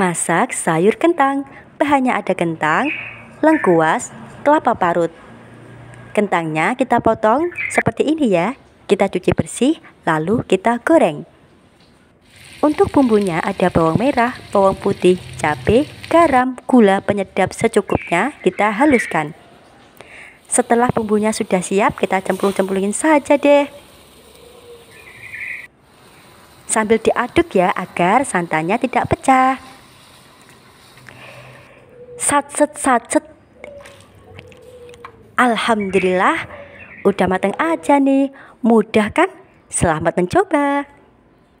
Masak sayur kentang. Bahannya ada kentang, lengkuas, kelapa parut. Kentangnya kita potong seperti ini ya. Kita cuci bersih, lalu kita goreng. Untuk bumbunya ada bawang merah, bawang putih, cabai, garam, gula penyedap secukupnya kita haluskan. Setelah bumbunya sudah siap, kita cemplung-cemplungin saja deh. Sambil diaduk ya agar santannya tidak pecah satset satset Alhamdulillah udah mateng aja nih mudah kan selamat mencoba